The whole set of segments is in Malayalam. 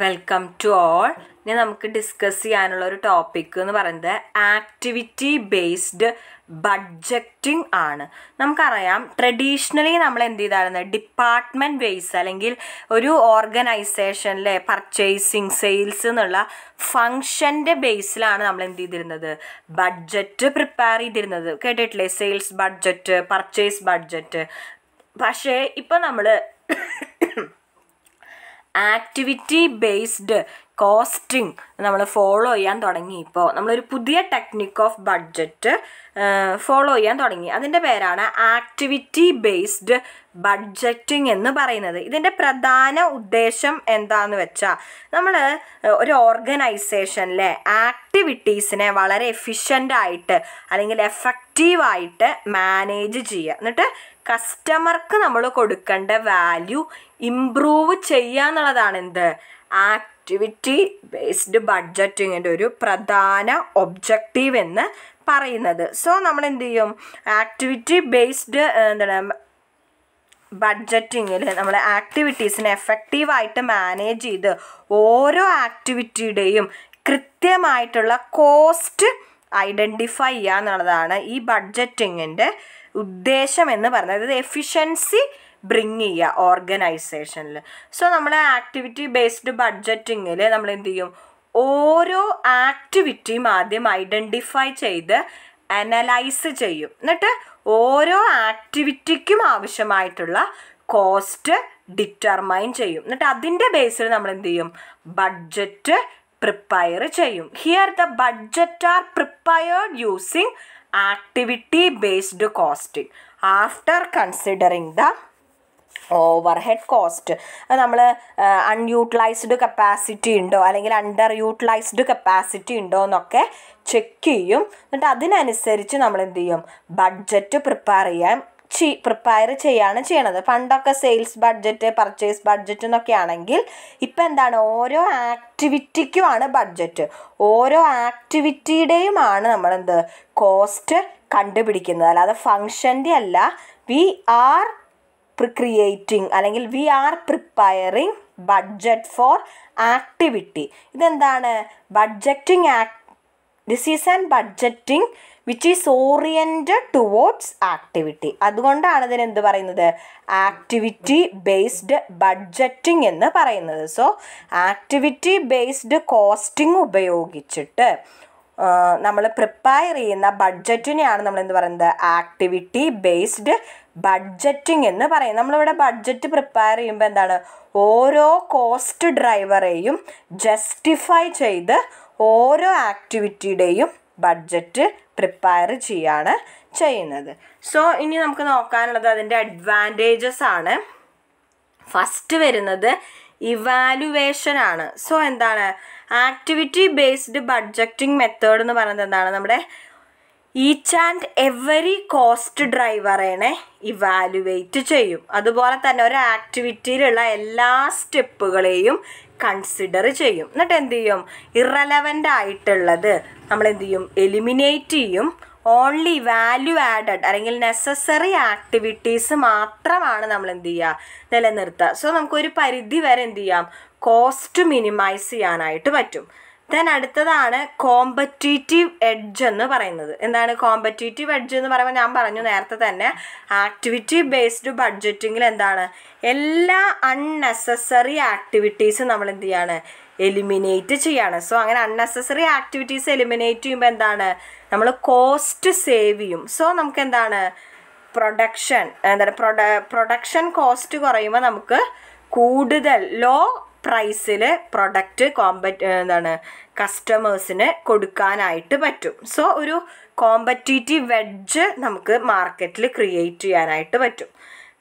വെൽക്കം ടു ഓൾ ഇനി നമുക്ക് ഡിസ്കസ് ചെയ്യാനുള്ള ഒരു ടോപ്പിക് എന്ന് പറയുന്നത് ആക്ടിവിറ്റി ബേസ്ഡ് ബഡ്ജറ്റിംഗ് ആണ് നമുക്കറിയാം ട്രഡീഷണലി നമ്മൾ എന്ത് ചെയ്താലും ഡിപ്പാർട്ട്മെൻറ്റ് ബേസ് അല്ലെങ്കിൽ ഒരു ഓർഗനൈസേഷനിലെ പർച്ചേസിങ് സെയിൽസ് എന്നുള്ള ഫങ്ഷൻ്റെ ബേസിലാണ് നമ്മൾ എന്ത് ചെയ്തിരുന്നത് ബഡ്ജറ്റ് പ്രിപ്പയർ ചെയ്തിരുന്നത് കേട്ടിട്ടില്ലേ സെയിൽസ് ബഡ്ജറ്റ് പർച്ചേസ് ബഡ്ജറ്റ് പക്ഷേ ഇപ്പം നമ്മൾ ആക്ടിവിറ്റി ബേസ്ഡ് കോസ്റ്റിംഗ് നമ്മൾ ഫോളോ ചെയ്യാൻ തുടങ്ങി ഇപ്പോൾ നമ്മളൊരു പുതിയ ടെക്നിക്ക് ഓഫ് ബഡ്ജറ്റ് ഫോളോ ചെയ്യാൻ തുടങ്ങി അതിൻ്റെ പേരാണ് ആക്ടിവിറ്റി ബേസ്ഡ് ബഡ്ജറ്റിംഗ് എന്ന് പറയുന്നത് ഇതിൻ്റെ പ്രധാന ഉദ്ദേശം എന്താണെന്ന് വെച്ചാൽ നമ്മൾ ഒരു ഓർഗനൈസേഷനിലെ ആക്ടിവിറ്റീസിനെ വളരെ ആയിട്ട് അല്ലെങ്കിൽ എഫക്റ്റീവായിട്ട് മാനേജ് ചെയ്യുക എന്നിട്ട് കസ്റ്റമർക്ക് നമ്മൾ കൊടുക്കേണ്ട വാല്യൂ ഇമ്പ്രൂവ് ചെയ്യുക എന്നുള്ളതാണ് എന്ത് ആക്ടിവിറ്റി ബേസ്ഡ് ബഡ്ജറ്റിങ്ങിൻ്റെ ഒരു പ്രധാന ഒബ്ജക്റ്റീവ് എന്ന് പറയുന്നത് സോ നമ്മൾ എന്ത് ചെയ്യും ആക്ടിവിറ്റി ബേസ്ഡ് എന്താണ് ബഡ്ജറ്റിങ്ങിൽ നമ്മൾ ആക്ടിവിറ്റീസിനെ എഫക്റ്റീവായിട്ട് മാനേജ് ചെയ്ത് ഓരോ ആക്ടിവിറ്റിയുടെയും കൃത്യമായിട്ടുള്ള കോസ്റ്റ് ഐഡൻറ്റിഫൈ ചെയ്യുക എന്നുള്ളതാണ് ഈ ബഡ്ജറ്റിങ്ങിൻ്റെ ഉദ്ദേശം എന്ന് പറയുന്നത് എഫിഷ്യൻസി ബ്രിങ് ചെയ്യുക ഓർഗനൈസേഷനിൽ സോ നമ്മൾ ആക്ടിവിറ്റി ബേസ്ഡ് ബഡ്ജറ്റിങ്ങിൽ നമ്മൾ എന്ത് ചെയ്യും ഓരോ ആക്ടിവിറ്റിയും ആദ്യം ഐഡൻറ്റിഫൈ ചെയ്ത് അനലൈസ് ചെയ്യും എന്നിട്ട് ഓരോ ആക്ടിവിറ്റിക്കും ആവശ്യമായിട്ടുള്ള കോസ്റ്റ് ഡിറ്റർമൈൻ ചെയ്യും എന്നിട്ട് അതിൻ്റെ ബേസിൽ നമ്മൾ എന്ത് ചെയ്യും ബഡ്ജറ്റ് പ്രിപ്പയർ ചെയ്യും here the budget are prepared using activity based costing after considering the overhead cost അത് നമ്മൾ അൺയൂട്ടിലൈസ്ഡ് കപ്പാസിറ്റി ഉണ്ടോ അല്ലെങ്കിൽ അണ്ടർ യൂട്ടിലൈസ്ഡ് കപ്പാസിറ്റി ഉണ്ടോ എന്നൊക്കെ ചെക്ക് ചെയ്യും എന്നിട്ട് അതിനനുസരിച്ച് നമ്മൾ എന്ത് ചെയ്യും ബഡ്ജറ്റ് പ്രിപ്പയർ ചെയ്യാൻ ചീ പ്രിപ്പയർ ചെയ്യാണ് ചെയ്യണത് പണ്ടൊക്കെ സെയിൽസ് ബഡ്ജറ്റ് പർച്ചേസ് ബഡ്ജറ്റ് എന്നൊക്കെ ആണെങ്കിൽ ഇപ്പം എന്താണ് ഓരോ ആക്ടിവിറ്റിക്കുമാണ് ബഡ്ജറ്റ് ഓരോ ആക്ടിവിറ്റിയുടെയുമാണ് നമ്മളെന്ത് കോസ്റ്റ് കണ്ടുപിടിക്കുന്നത് അല്ലാതെ ഫങ്ഷൻ്റെ അല്ല വി ആർ പ്രിക്രിയേറ്റിംഗ് അല്ലെങ്കിൽ we are preparing budget for activity ഇതെന്താണ് budgeting act this is and budgeting which is oriented towards activity അതുകൊണ്ടാണ് ഇതിന് എന്ത് പറയുന്നത് ആക്ടിവിറ്റി ബേസ്ഡ് ബഡ്ജറ്റിംഗ് എന്ന് പറയുന്നത് സോ ആക്ടിവിറ്റി ബേസ്ഡ് കോസ്റ്റിംഗ് ഉപയോഗിച്ചിട്ട് നമ്മൾ പ്രിപ്പയർ ചെയ്യുന്ന ബഡ്ജറ്റിനെയാണ് നമ്മൾ എന്ത് പറയുന്നത് ആക്ടിവിറ്റി ബേസ്ഡ് ബഡ്ജറ്റിംഗ് എന്ന് പറയും നമ്മളിവിടെ ബഡ്ജറ്റ് പ്രിപ്പയർ ചെയ്യുമ്പോൾ എന്താണ് ഓരോ കോസ്റ്റ് ഡ്രൈവറെയും ജസ്റ്റിഫൈ ചെയ്ത് ഓരോ ആക്ടിവിറ്റിയുടെയും ബഡ്ജറ്റ് പ്രിപ്പയർ ചെയ്യാണ് ചെയ്യുന്നത് സോ ഇനി നമുക്ക് നോക്കാനുള്ളത് അതിൻ്റെ അഡ്വാൻറ്റേജസ് ആണ് ഫസ്റ്റ് വരുന്നത് ഇവാലുവേഷൻ ആണ് സോ എന്താണ് ആക്ടിവിറ്റി ബേസ്ഡ് ബഡ്ജറ്റിംഗ് മെത്തേഡ് എന്ന് പറയുന്നത് എന്താണ് നമ്മുടെ ഈച്ച് ആൻഡ് എവറി കോസ്റ്റ് ഡ്രൈവറേനെ ഇവാലുവേറ്റ് ചെയ്യും അതുപോലെ തന്നെ ഒരു ആക്ടിവിറ്റിയിലുള്ള എല്ലാ സ്റ്റെപ്പുകളെയും കൺസിഡർ ചെയ്യും എന്നിട്ട് എന്ത് ചെയ്യും ഇറലവൻ്റ് ആയിട്ടുള്ളത് നമ്മൾ എന്ത് ചെയ്യും എലിമിനേറ്റ് ചെയ്യും ഓൺലി വാല്യൂ ആഡഡ് അല്ലെങ്കിൽ നെസസറി ആക്ടിവിറ്റീസ് മാത്രമാണ് നമ്മൾ എന്ത് ചെയ്യുക നിലനിർത്തുക സോ നമുക്കൊരു പരിധി വരെ എന്ത് ചെയ്യാം കോസ്റ്റ് മിനിമൈസ് ചെയ്യാനായിട്ട് പറ്റും ദെൻ അടുത്തതാണ് കോമ്പറ്റീറ്റീവ് എഡ്ജ് എന്ന് പറയുന്നത് എന്താണ് കോമ്പറ്റീറ്റീവ് എഡ്ജ് എന്ന് പറയുമ്പോൾ ഞാൻ പറഞ്ഞു നേരത്തെ തന്നെ ആക്ടിവിറ്റി ബേസ്ഡ് ബഡ്ജറ്റിങ്ങിൽ എന്താണ് എല്ലാ അൺനെസസറി ആക്ടിവിറ്റീസ് നമ്മൾ എന്ത് ചെയ്യാണ് എലിമിനേറ്റ് ചെയ്യാണ് സോ അങ്ങനെ അൺനെസസറി ആക്ടിവിറ്റീസ് എലിമിനേറ്റ് ചെയ്യുമ്പോൾ എന്താണ് നമ്മൾ കോസ്റ്റ് സേവ് ചെയ്യും സോ നമുക്ക് എന്താണ് പ്രൊഡക്ഷൻ എന്താണ് പ്രൊഡ പ്രൊഡക്ഷൻ കോസ്റ്റ് കുറയുമ്പോൾ നമുക്ക് കൂടുതൽ ലോ പ്രൈസിൽ പ്രൊഡക്റ്റ് കോമ്പറ്റ് എന്താണ് കസ്റ്റമേഴ്സിന് കൊടുക്കാനായിട്ട് പറ്റും സോ ഒരു കോമ്പറ്റീറ്റീവ് വെഡ്ജ് നമുക്ക് മാർക്കറ്റിൽ ക്രിയേറ്റ് ചെയ്യാനായിട്ട് പറ്റും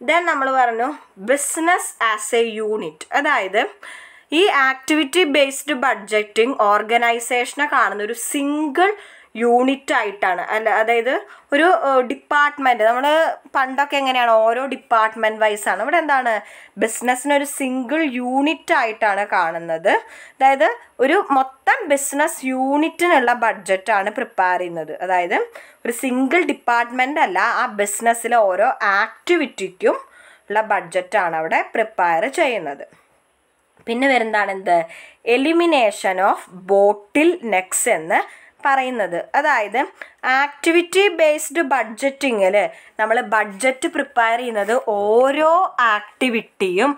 ദെൻ നമ്മൾ പറഞ്ഞു ബിസിനസ് ആസ് എ യൂണിറ്റ് അതായത് ഈ ആക്ടിവിറ്റി ബേസ്ഡ് ബഡ്ജറ്റിംഗ് ഓർഗനൈസേഷനെ കാണുന്ന ഒരു സിംഗിൾ യൂണിറ്റ് ആയിട്ടാണ് അല്ല അതായത് ഒരു ഡിപ്പാർട്ട്മെൻറ്റ് നമ്മൾ പണ്ടൊക്കെ എങ്ങനെയാണ് ഓരോ ഡിപ്പാർട്ട്മെൻറ്റ് വൈസാണ് ഇവിടെ എന്താണ് ബിസിനസ്സിനൊരു സിംഗിൾ യൂണിറ്റ് ആയിട്ടാണ് കാണുന്നത് അതായത് ഒരു മൊത്തം ബിസിനസ് യൂണിറ്റിനുള്ള ബഡ്ജറ്റാണ് പ്രിപ്പയർ ചെയ്യുന്നത് അതായത് ഒരു സിംഗിൾ ഡിപ്പാർട്ട്മെൻ്റ് അല്ല ആ ബിസിനസ്സിലെ ഓരോ ആക്ടിവിറ്റിക്കും ഉള്ള ബഡ്ജറ്റാണ് അവിടെ പ്രിപ്പയർ ചെയ്യുന്നത് പിന്നെ വരുന്നതാണ് എന്ത് എലിമിനേഷൻ ഓഫ് ബോട്ടിൽ നെക്സ് എന്ന് പറയുന്നത് അതായത് ആക്ടിവിറ്റി ബേസ്ഡ് ബഡ്ജറ്റിങ്ങിൽ നമ്മൾ ബഡ്ജറ്റ് പ്രിപ്പയർ ചെയ്യുന്നത് ഓരോ ആക്ടിവിറ്റിയും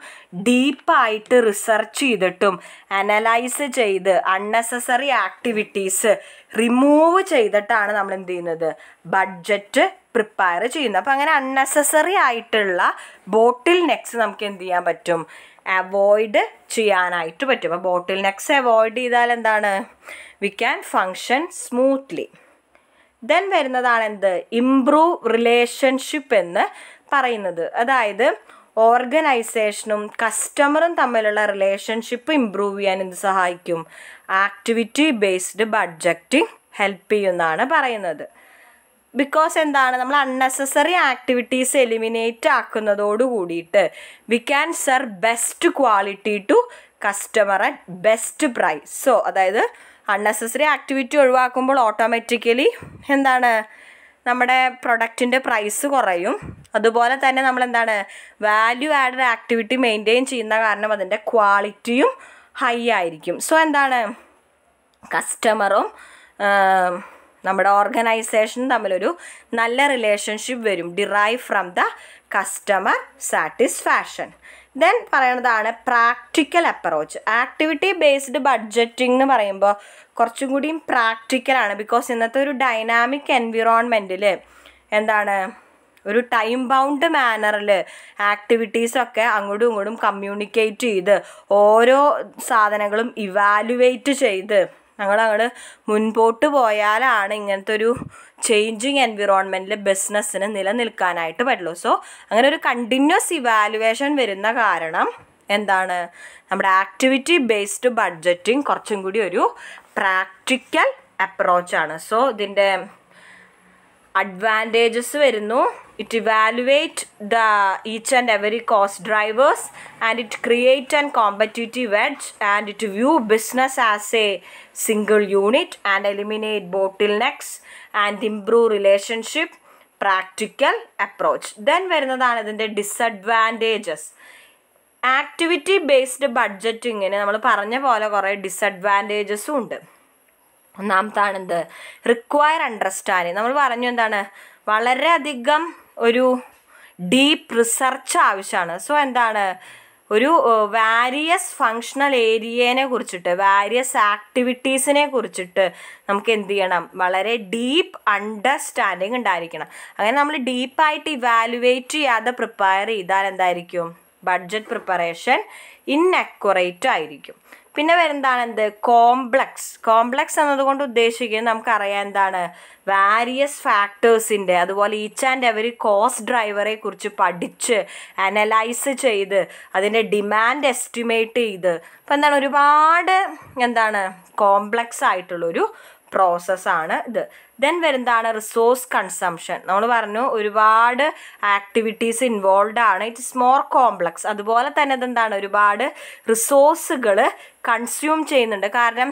ഡീപ്പായിട്ട് റിസർച്ച് ചെയ്തിട്ടും അനലൈസ് ചെയ്ത് അൺനെസസറി ആക്ടിവിറ്റീസ് റിമൂവ് ചെയ്തിട്ടാണ് നമ്മൾ എന്ത് ചെയ്യുന്നത് ബഡ്ജറ്റ് പ്രിപ്പയർ ചെയ്യുന്നത് അപ്പോൾ അങ്ങനെ അൺനെസസറി ആയിട്ടുള്ള ബോട്ടിൽ നെക്സ് നമുക്ക് എന്ത് ചെയ്യാൻ പറ്റും അവോയ്ഡ് ചെയ്യാനായിട്ട് പറ്റും അപ്പോൾ ബോട്ടിൽ നെക്സ് അവോയ്ഡ് ചെയ്താൽ എന്താണ് we can function smoothly then വരുന്നതാണ് എന്ത് ഇംപ്രൂവ് റിലേഷൻഷിപ്പ് എന്ന് പറയുന്നത് അതായത് ഓർഗനൈസേഷനും കസ്റ്റമറും തമ്മിലുള്ള റിലേഷൻഷിപ്പ് ഇമ്പ്രൂവ് ചെയ്യാൻ എന്ത് സഹായിക്കും ആക്ടിവിറ്റി ബേസ്ഡ് ബഡ്ജറ്റിംഗ് ഹെൽപ്പ് ചെയ്യുമെന്നാണ് പറയുന്നത് ബിക്കോസ് എന്താണ് നമ്മൾ അൺനെസസറി ആക്ടിവിറ്റീസ് എലിമിനേറ്റ് ആക്കുന്നതോട് കൂടിയിട്ട് we can serve best quality to customer at best price so അതായത് അൺനെസസറി ആക്ടിവിറ്റി ഒഴിവാക്കുമ്പോൾ ഓട്ടോമാറ്റിക്കലി എന്താണ് നമ്മുടെ പ്രൊഡക്റ്റിൻ്റെ പ്രൈസ് കുറയും അതുപോലെ തന്നെ നമ്മൾ എന്താണ് വാല്യൂ ആഡഡ് ആക്ടിവിറ്റി മെയിൻറ്റെയിൻ ചെയ്യുന്ന കാരണം അതിൻ്റെ ക്വാളിറ്റിയും ഹൈ ആയിരിക്കും സോ എന്താണ് കസ്റ്റമറും നമ്മുടെ ഓർഗനൈസേഷൻ തമ്മിലൊരു നല്ല റിലേഷൻഷിപ്പ് വരും derive from the customer satisfaction then പറയണതാണ് practical approach activity based budgeting എന്ന് പറയുമ്പോൾ കുറച്ചും കൂടിയും പ്രാക്ടിക്കലാണ് ബിക്കോസ് ഇന്നത്തെ ഒരു ഡൈനാമിക് എൻവിറോൺമെൻറ്റിൽ എന്താണ് ഒരു ടൈം ബൗണ്ട് മാനറിൽ ആക്ടിവിറ്റീസൊക്കെ അങ്ങോട്ടും ഇങ്ങോട്ടും കമ്മ്യൂണിക്കേറ്റ് ചെയ്ത് ഓരോ സാധനങ്ങളും ഇവാലുവേറ്റ് ചെയ്ത് ഞങ്ങൾ അങ്ങോട്ട് മുൻപോട്ട് പോയാലാണ് ഇങ്ങനത്തെ ഒരു ചേഞ്ചിങ് എൻവിറോൺമെൻറ്റിൽ ബിസിനസ്സിന് നിലനിൽക്കാനായിട്ട് പറ്റുള്ളൂ സോ അങ്ങനെ ഒരു കണ്ടിന്യൂസ് ഇവാലുവേഷൻ വരുന്ന കാരണം എന്താണ് നമ്മുടെ ആക്ടിവിറ്റി ബേസ്ഡ് ബഡ്ജറ്റിങ് കുറച്ചും കൂടി ഒരു പ്രാക്ടിക്കൽ അപ്രോച്ചാണ് സോ ഇതിൻ്റെ അഡ്വാൻറ്റേജസ് വരുന്നു it evaluate the each and every cost drivers and it create and competitive edge and it view business as a single unit and eliminate bottlenecks and improve relationship practical approach then വരുന്നതാണ് ഇതിൻ്റെ ഡിസഡ്വാൻറ്റേജസ് ആക്ടിവിറ്റി ബേസ്ഡ് ബഡ്ജറ്റിങ്ങിന് നമ്മൾ പറഞ്ഞ പോലെ കുറേ ഡിസഡ്വാൻറ്റേജസും ഉണ്ട് ഒന്നാമത്താണ് എന്ത് റിക്വയർ അണ്ടർസ്റ്റാൻഡിങ് നമ്മൾ പറഞ്ഞു എന്താണ് വളരെയധികം ഒരു ഡീപ്പ് റിസർച്ച് ആവശ്യമാണ് സോ എന്താണ് ഒരു വാരിയസ് ഫങ്ഷണൽ ഏരിയേനെ കുറിച്ചിട്ട് വാരിയസ് ആക്ടിവിറ്റീസിനെ കുറിച്ചിട്ട് നമുക്ക് എന്ത് ചെയ്യണം വളരെ ഡീപ്പ് അണ്ടർസ്റ്റാൻഡിങ് ഉണ്ടായിരിക്കണം അങ്ങനെ നമ്മൾ ഡീപ്പായിട്ട് ഇവാലുവേറ്റ് ചെയ്യാതെ പ്രിപ്പയർ ചെയ്താൽ എന്തായിരിക്കും ബഡ്ജറ്റ് പ്രിപ്പറേഷൻ ഇന്നക്യുറേറ്റ് ആയിരിക്കും പിന്നെ എന്ത് കോംപ്ലക്സ് കോംപ്ലക്സ് എന്നതുകൊണ്ട് ഉദ്ദേശിക്കുന്നത് നമുക്കറിയാം എന്താണ് വാരിയസ് ഫാക്ടേഴ്സിൻ്റെ അതുപോലെ ഈച്ച് ആൻഡ് എവരി കോസ്റ്റ് ഡ്രൈവറെ കുറിച്ച് പഠിച്ച് അനലൈസ് ചെയ്ത് അതിൻ്റെ ഡിമാൻഡ് എസ്റ്റിമേറ്റ് ചെയ്ത് അപ്പോൾ എന്താണ് ഒരുപാട് എന്താണ് കോംപ്ലക്സ് ആയിട്ടുള്ളൊരു പ്രോസസ്സാണ് ഇത് ദെൻ വരുന്നതാണ് റിസോഴ്സ് കൺസംഷൻ നമ്മൾ പറഞ്ഞു ഒരുപാട് ആക്ടിവിറ്റീസ് ഇൻവോൾവ് ആണ് ഇറ്റ്സ് മോർ കോംപ്ലക്സ് അതുപോലെ തന്നെ ഇതെന്താണ് ഒരുപാട് റിസോഴ്സുകൾ കൺസ്യൂം ചെയ്യുന്നുണ്ട് കാരണം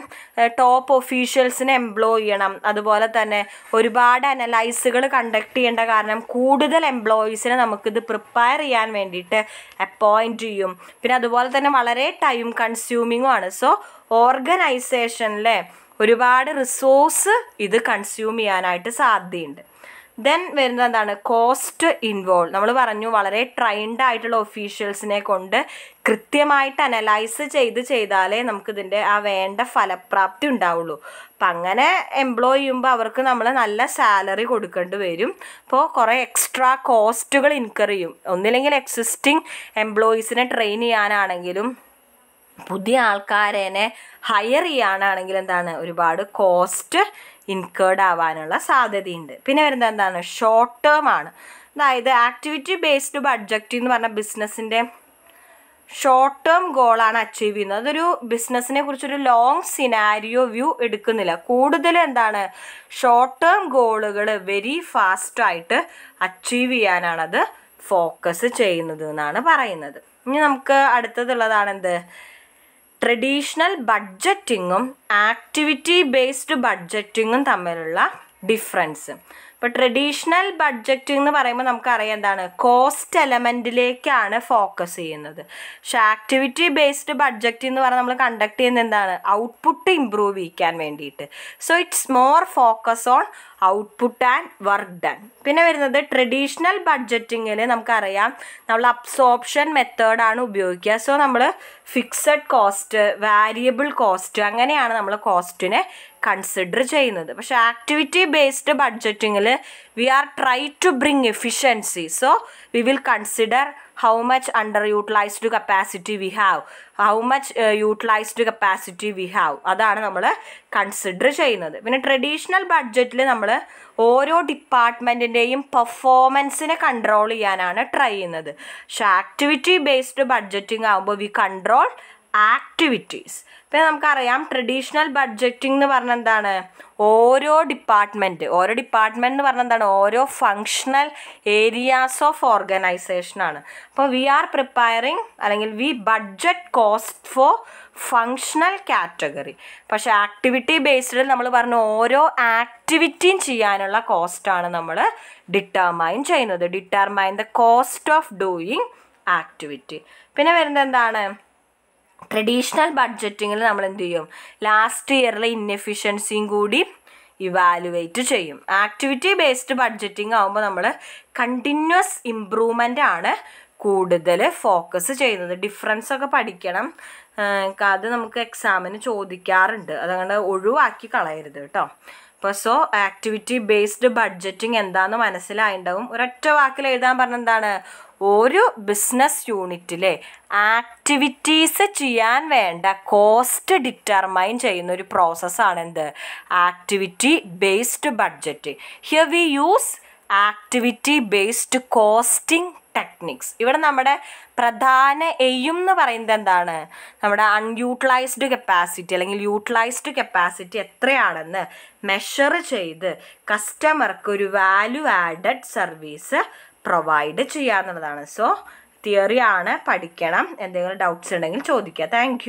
ടോപ്പ് ഒഫീഷ്യൽസിനെ എംപ്ലോയ് ചെയ്യണം അതുപോലെ തന്നെ ഒരുപാട് അനലൈസുകൾ കണ്ടക്ട് ചെയ്യേണ്ട കാരണം കൂടുതൽ എംപ്ലോയീസിനെ നമുക്കിത് പ്രിപ്പയർ ചെയ്യാൻ വേണ്ടിയിട്ട് അപ്പോയിൻറ്റ് ചെയ്യും പിന്നെ അതുപോലെ തന്നെ വളരെ ടൈം കൺസ്യൂമിങ്ങും ആണ് സോ ഓർഗനൈസേഷനിലെ ഒരുപാട് റിസോഴ്സ് ഇത് കൺസ്യൂം ചെയ്യാനായിട്ട് സാധ്യതയുണ്ട് ദെൻ വരുന്നത് എന്താണ് കോസ്റ്റ് ഇൻവോൾവ് നമ്മൾ പറഞ്ഞു വളരെ ട്രെയിൻഡ് ആയിട്ടുള്ള ഒഫീഷ്യൽസിനെ കൊണ്ട് കൃത്യമായിട്ട് അനലൈസ് ചെയ്ത് ചെയ്താലേ നമുക്കിതിൻ്റെ ആ വേണ്ട ഫലപ്രാപ്തി ഉണ്ടാവുള്ളൂ അപ്പം അങ്ങനെ എംപ്ലോയ് ചെയ്യുമ്പോൾ അവർക്ക് നമ്മൾ നല്ല സാലറി കൊടുക്കേണ്ടി വരും അപ്പോൾ കുറേ എക്സ്ട്രാ കോസ്റ്റുകൾ ഇൻകർ ചെയ്യും ഒന്നില്ലെങ്കിൽ എക്സിസ്റ്റിംഗ് എംപ്ലോയീസിനെ ട്രെയിൻ ചെയ്യാനാണെങ്കിലും പുതിയ ആൾക്കാരെ ഹയർ ചെയ്യാനാണെങ്കിൽ എന്താണ് ഒരുപാട് കോസ്റ്റ് ഇൻകേർഡ് ആവാനുള്ള സാധ്യതയുണ്ട് പിന്നെ വരുന്നത് എന്താണ് ഷോർട്ട് ടേം ആണ് അതായത് ആക്ടിവിറ്റി ബേസ്ഡ് ബഡ്ജറ്റ് എന്ന് പറഞ്ഞ ബിസിനസ്സിൻ്റെ ഷോർട്ട് ടേം ഗോളാണ് അച്ചീവ് ചെയ്യുന്നത് അതൊരു ബിസിനസ്സിനെ കുറിച്ചൊരു ലോങ് സിനാരിയോ വ്യൂ എടുക്കുന്നില്ല കൂടുതൽ എന്താണ് ഷോർട്ട് ടേം ഗോളുകൾ വെരി ഫാസ്റ്റായിട്ട് അച്ചീവ് ചെയ്യാനാണത് ഫോക്കസ് ചെയ്യുന്നത് എന്നാണ് പറയുന്നത് ഇനി നമുക്ക് അടുത്തതുള്ളതാണെന്ത് എന്ത് ട്രഡീഷണൽ ബഡ്ജറ്റിങ്ങും ആക്ടിവിറ്റി ബേസ്ഡ് ബഡ്ജറ്റിങ്ങും തമ്മിലുള്ള ഡിഫറൻസ് ഇപ്പോൾ ട്രഡീഷണൽ ബഡ്ജറ്റ് എന്ന് പറയുമ്പോൾ നമുക്കറിയാം എന്താണ് കോസ്റ്റ് എലമെൻറ്റിലേക്കാണ് ഫോക്കസ് ചെയ്യുന്നത് പക്ഷെ ആക്ടിവിറ്റി ബേസ്ഡ് ബഡ്ജറ്റ് എന്ന് പറഞ്ഞാൽ നമ്മൾ കണ്ടക്ട് ചെയ്യുന്ന എന്താണ് ഔട്ട്പുട്ട് ഇമ്പ്രൂവ് ചെയ്യിക്കാൻ വേണ്ടിയിട്ട് so it's more focus on output and work done പിന്നെ വരുന്നത് ട്രഡീഷണൽ ബഡ്ജറ്റിങ്ങിൽ നമുക്കറിയാം നമ്മൾ അബ്സോപ്ഷൻ മെത്തേഡാണ് ഉപയോഗിക്കുക സോ നമ്മൾ ഫിക്സഡ് കോസ്റ്റ് വാരിയബിൾ കോസ്റ്റ് അങ്ങനെയാണ് നമ്മൾ കോസ്റ്റിനെ കൺസിഡർ ചെയ്യുന്നത് പക്ഷെ ആക്ടിവിറ്റി ബേസ്ഡ് ബഡ്ജറ്റിങ്ങിൽ we are try to bring efficiency so we will consider how much underutilised capacity we have how much utilised capacity we have അതാണ് നമ്മൾ കൺസിഡർ ചെയ്യുന്നത് പിന്നെ ട്രഡീഷണൽ ബഡ്ജറ്റിൽ നമ്മൾ ഓരോ ഡിപ്പാർട്ട്മെൻറ്റിൻ്റെയും പെർഫോമൻസിനെ കൺട്രോൾ ചെയ്യാനാണ് ട്രൈ ചെയ്യുന്നത് പക്ഷേ ആക്ടിവിറ്റി ബേസ്ഡ് ബഡ്ജറ്റിംഗ് ആകുമ്പോൾ വി കൺട്രോൾ ആക്ടിവിറ്റീസ് ഇപ്പം നമുക്കറിയാം ട്രഡീഷണൽ ബഡ്ജറ്റിംഗ് എന്ന് പറഞ്ഞാൽ എന്താണ് ഓരോ ഡിപ്പാർട്ട്മെൻറ്റ് ഓരോ ഡിപ്പാർട്ട്മെൻറ്റ് എന്ന് പറഞ്ഞാൽ എന്താണ് ഓരോ ഫങ്ഷണൽ ഏരിയാസ് ഓഫ് ഓർഗനൈസേഷനാണ് അപ്പോൾ വി ആർ പ്രിപ്പയറിങ് അല്ലെങ്കിൽ we budget cost for functional category പക്ഷേ ആക്ടിവിറ്റി ബേസ്ഡിൽ നമ്മൾ പറഞ്ഞ ഓരോ ആക്ടിവിറ്റിയും ചെയ്യാനുള്ള കോസ്റ്റാണ് നമ്മൾ ഡിറ്റർമൈൻ ചെയ്യുന്നത് determine the cost of doing activity പിന്നെ വരുന്നത് എന്താണ് ട്രഡീഷണൽ ബഡ്ജറ്റിങ്ങിൽ നമ്മൾ എന്ത് ചെയ്യും ലാസ്റ്റ് ഇയറിലെ ഇന്നെഫിഷ്യൻസിയും കൂടി ഇവാലുവേറ്റ് ചെയ്യും ആക്ടിവിറ്റി ബേസ്ഡ് ബഡ്ജറ്റിംഗ് ആകുമ്പോൾ നമ്മൾ കണ്ടിന്യൂസ് ഇമ്പ്രൂവ്മെൻ്റ് ആണ് കൂടുതൽ ഫോക്കസ് ചെയ്യുന്നത് ഡിഫറൻസ് ഒക്കെ പഠിക്കണം അത് നമുക്ക് എക്സാമിന് ചോദിക്കാറുണ്ട് അതങ്ങനെ ഒഴിവാക്കി കളയരുത് കേട്ടോ അപ്പോൾ സോ ആക്ടിവിറ്റി ബേസ്ഡ് ബഡ്ജറ്റിംഗ് എന്താണെന്ന് മനസ്സിലായിണ്ടാവും ഒരൊറ്റ വാക്കിൽ എഴുതാൻ പറഞ്ഞെന്താണ് എന്താണ് ഒരു ബിസിനസ് യൂണിറ്റിലെ ആക്ടിവിറ്റീസ് ചെയ്യാൻ വേണ്ട കോസ്റ്റ് ഡിറ്റർമൈൻ ചെയ്യുന്ന ഒരു പ്രോസസ്സാണ് എന്ത് activity based budget here we use activity based costing techniques ഇവിടെ നമ്മുടെ പ്രധാന എയും എന്ന് പറയുന്നത് എന്താണ് നമ്മുടെ അൺയൂട്ടിലൈസ്ഡ് കപ്പാസിറ്റി അല്ലെങ്കിൽ യൂട്ടിലൈസ്ഡ് കപ്പാസിറ്റി എത്രയാണെന്ന് മെഷർ ചെയ്ത് കസ്റ്റമർക്ക് ഒരു വാല്യൂ ആഡഡ് സർവീസ് പ്രൊവൈഡ് ചെയ്യുക എന്നുള്ളതാണ് സോ തിയറി ആണ് പഠിക്കണം എന്തെങ്കിലും ഡൗട്ട്സ് ഉണ്ടെങ്കിൽ ചോദിക്കുക താങ്ക്